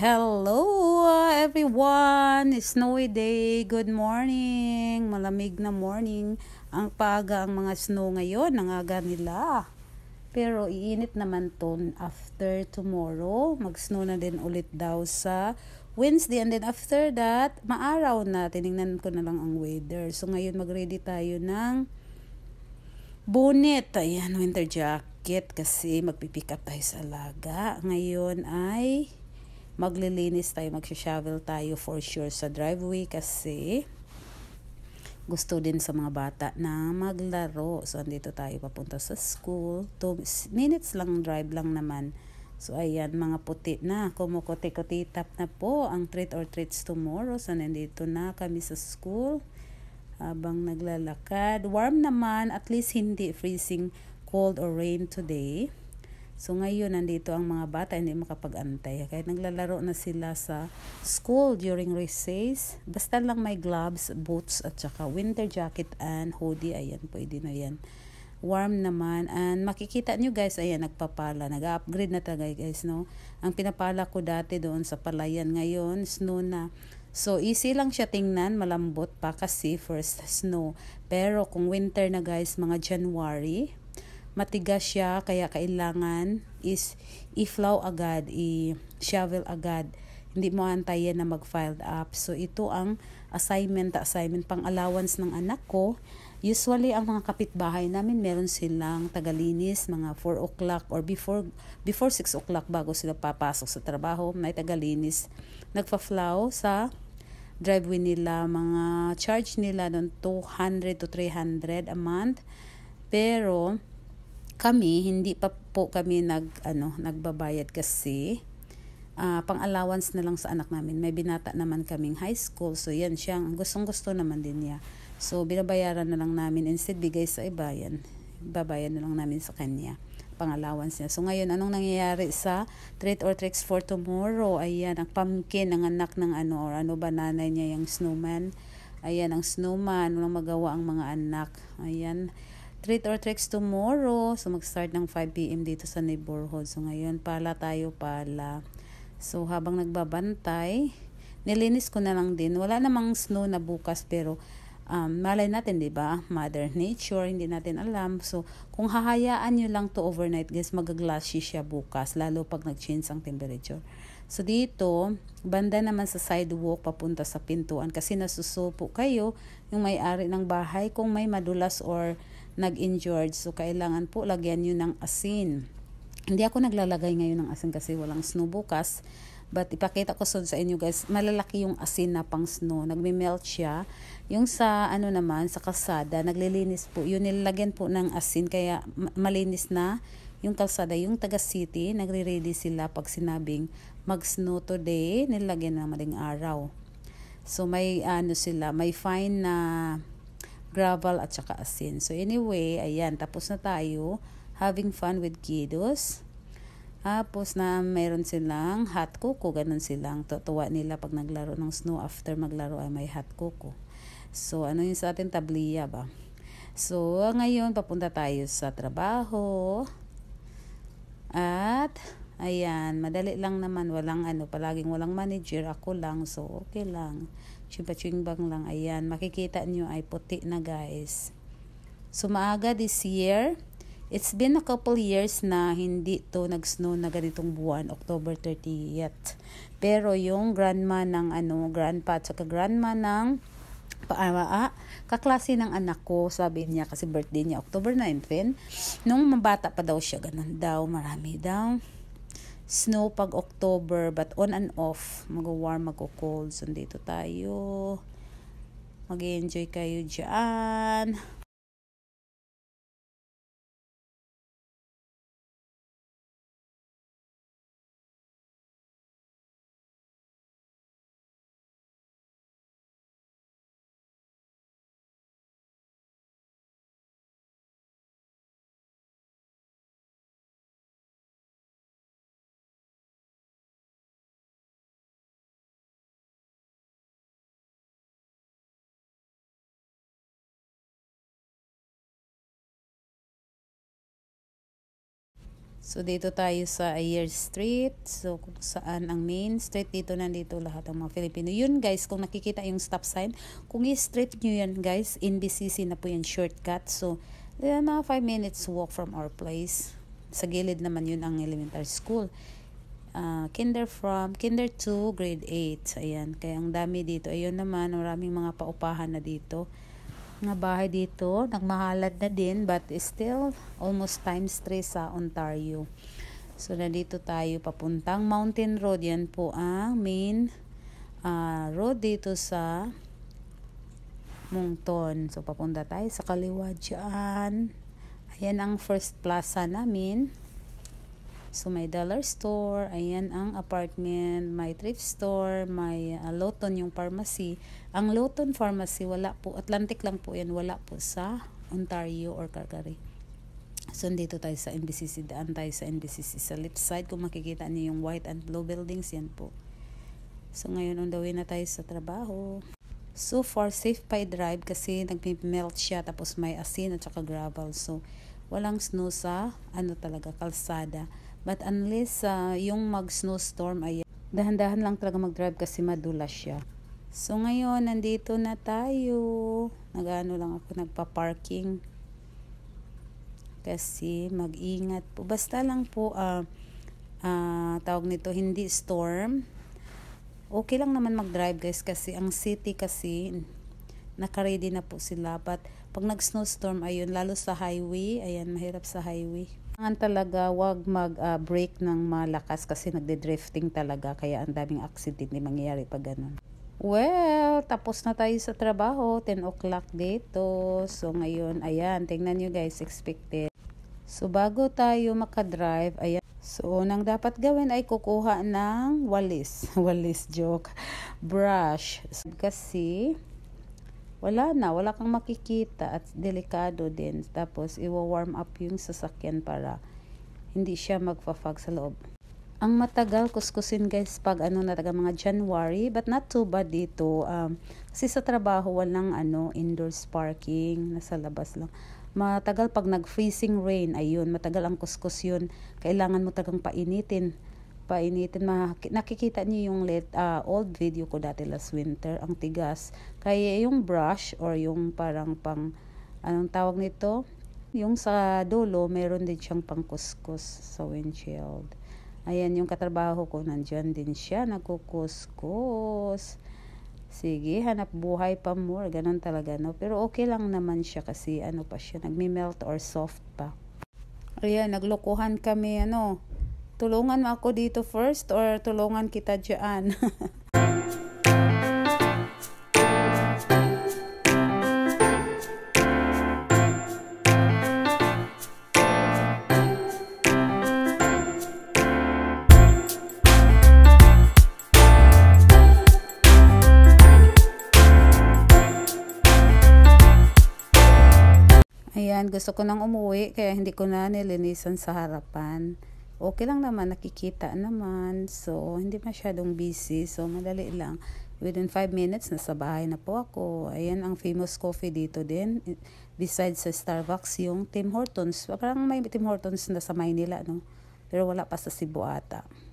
Hello everyone! Snowy day! Good morning! Malamig na morning. Ang paga ang mga snow ngayon, ang nila. Pero iinit naman ton after tomorrow. Mag-snow na din ulit daw sa Wednesday. And then after that, maaraw na. Tinignan ko na lang ang weather. So ngayon mag-ready tayo ng bonnet. Ayan, winter jacket kasi magpipick up tayo sa alaga. Ngayon ay maglilinis tayo, magsha-shovel tayo for sure sa driveway kasi gusto din sa mga bata na maglaro. So, andito tayo papunta sa school. Two minutes lang drive lang naman. So, ayan, mga puti na. Kumukote-kotitap na po ang treat or treats tomorrow. So, nandito na kami sa school habang naglalakad. Warm naman, at least hindi freezing cold or rain today. So ngayon nandito ang mga bata hindi makapag-antay. Kaya naglalaro na sila sa school during recess. Basta lang may gloves, boots at saka winter jacket and hoodie. Ayan, pwede na yan. Warm naman. And makikita nyo guys, ayan, nagpapala. Nag-upgrade na talaga guys, no? Ang pinapala ko dati doon sa palayan. Ngayon, snow na. So, easy lang siya tingnan, malambot pa kasi first snow. Pero kung winter na guys, mga January, matigas siya kaya kailangan is i-flow agad, i-shovel agad. Hindi mo antayin na mag-filed up. So ito ang assignment, assignment pang allowance ng anak ko. Usually ang mga kapitbahay namin meron silang tagalinis mga 4 o'clock or before before 6 o'clock bago sila papasok sa trabaho, may tagalinis. Nagfa-flow sa driveway nila, mga charge nila ng 200 to 300 a month. Pero kami hindi pa po kami nag ano nagbabayad kasi uh, pang-allowance na lang sa anak namin. May binata naman kaming high school. So yan siya, gustong-gusto naman din niya. So binabayaran na lang namin instead bigay sa iba yan. Babayan na lang namin sa kanya pang-allowance niya. So ngayon, anong nangyayari sa treat or tricks for tomorrow? Ayan, ang pumpkin ng anak ng ano or ano ba nanay niya yung snowman. Ayan, ang snowman, walang magawa ang mga anak. Ayan Treat or Tricks tomorrow. So, mag-start ng 5pm dito sa neighborhood. So, ngayon, pala tayo pala. So, habang nagbabantay, nilinis ko na lang din. Wala namang snow na bukas, pero um, malay natin, di ba? Mother Nature, hindi natin alam. So, kung hahayaan nyo lang to overnight, guys, magaglashy siya bukas, lalo pag nag-change ang temperature. So, dito, banda naman sa sidewalk papunta sa pintuan kasi nasusupo kayo yung may-ari ng bahay kung may madulas or nag-injured. So, kailangan po lagyan nyo ng asin. Hindi ako naglalagay ngayon ng asin kasi walang snow bukas. But ipakita ko soon sa inyo guys, malalaki yung asin na pang snow. Nagme-melt siya. Yung sa ano naman, sa kalsada, naglilinis po. Yun nilalagyan po ng asin kaya malinis na yung kalsada. Yung taga city, nagre-ready sila pag sinabing mag-snow today, nilalagyan na madaling araw. So may ano sila, may fine na gravel at saka asin. So anyway, ayan, tapos na tayo having fun with kiddos. Tapos na mayroon silang hot cocoa, ganun silang tutuwa nila pag naglaro ng snow after maglaro ay may hot cocoa. So ano yung sa atin tabliya ba? So ngayon papunta tayo sa trabaho. At ayan, madali lang naman, walang ano, palaging walang manager, ako lang. So okay lang. Chimba-chimbang lang. Ayan, makikita nyo ay puti na guys. So, maaga this year, it's been a couple years na hindi to nag-snow na ganitong buwan, October 30th. Pero yung grandma ng ano, grandpa at saka grandma ng paaraa, kaklase ng anak ko, sabi niya kasi birthday niya October 19. Nung mabata pa daw siya, ganun daw, marami daw snow pag October but on and off mag-warm mag-cold so dito tayo mag-enjoy kayo dyan So, dito tayo sa Ayer Street. So, kung saan ang main street, dito nandito lahat ng mga Filipino. Yun guys, kung nakikita yung stop sign, kung i-street nyo yan guys, in BCC na po yung shortcut. So, yeah, mga 5 minutes walk from our place. Sa gilid naman yun ang elementary school. Uh, kinder from, kinder to grade 8. Ayan, kaya ang dami dito. Ayun naman, maraming mga paupahan na dito na bahay dito. Nagmahalad na din but still almost times 3 sa Ontario. So, nandito tayo papuntang Mountain Road. Yan po ang main uh, road dito sa Mungton. So, papunta tayo sa kaliwa dyan. Ayan ang first plaza namin. So, may dollar store, ayan ang apartment, may thrift store, may uh, Loton yung pharmacy. Ang Loton pharmacy, wala po, Atlantic lang po yan, wala po sa Ontario or Calgary. So, dito tayo sa NBCC, daan tayo sa NBCC. Sa left side, kung makikita niyo yung white and blue buildings, yan po. So, ngayon, on na tayo sa trabaho. So, for safe pie drive, kasi nagme-melt siya, tapos may asin at saka gravel. So, walang snow sa, ano talaga, kalsada. But unless uh, yung mag-snowstorm, ay dahan-dahan lang talaga mag-drive kasi madulas siya. So ngayon, nandito na tayo. Nagano lang ako, nagpa-parking. Kasi mag-ingat po. Basta lang po, uh, uh, tawag nito, hindi storm. Okay lang naman mag-drive guys kasi ang city kasi nakaready na po sila. But pag nag-snowstorm, ayun, lalo sa highway, ayan, mahirap sa highway. Kailangan talaga wag mag-break ah, uh, ng malakas kasi nagde-drifting talaga kaya ang daming accident na mangyayari pag ganun. Well, tapos na tayo sa trabaho. 10 o'clock dito. So, ngayon, ayan. Tingnan nyo guys, expected. So, bago tayo makadrive, ayan. So, unang dapat gawin ay kukuha ng walis. walis joke. Brush. Kasi, wala na, wala kang makikita at delikado din. Tapos, iwa-warm up yung sasakyan para hindi siya magfafag sa loob. Ang matagal kuskusin guys pag ano na taga mga January but not too bad dito um, kasi sa trabaho walang ano indoor parking nasa labas lang matagal pag nag freezing rain ayun matagal ang kuskus yun kailangan mo tagang painitin painitin. Ma- nakikita niyo yung late, uh, old video ko dati last winter, ang tigas. Kaya yung brush or yung parang pang, anong tawag nito? Yung sa dulo, meron din siyang pang pangkuskus sa windshield. Ayan, yung katrabaho ko, nandyan din siya, nagkukuskus. Sige, hanap buhay pa more. ganun talaga, no? Pero okay lang naman siya kasi ano pa siya, nagmi-melt or soft pa. Ayan, naglokohan kami, ano, tulungan mo ako dito first or tulungan kita dyan. Ayan, gusto ko nang umuwi kaya hindi ko na nilinisan sa harapan okay lang naman, nakikita naman. So, hindi masyadong busy. So, madali lang. Within 5 minutes, nasa bahay na po ako. Ayan ang famous coffee dito din. Besides sa Starbucks, yung Tim Hortons. Parang may Tim Hortons na sa Maynila, no? Pero wala pa sa Cebu ata.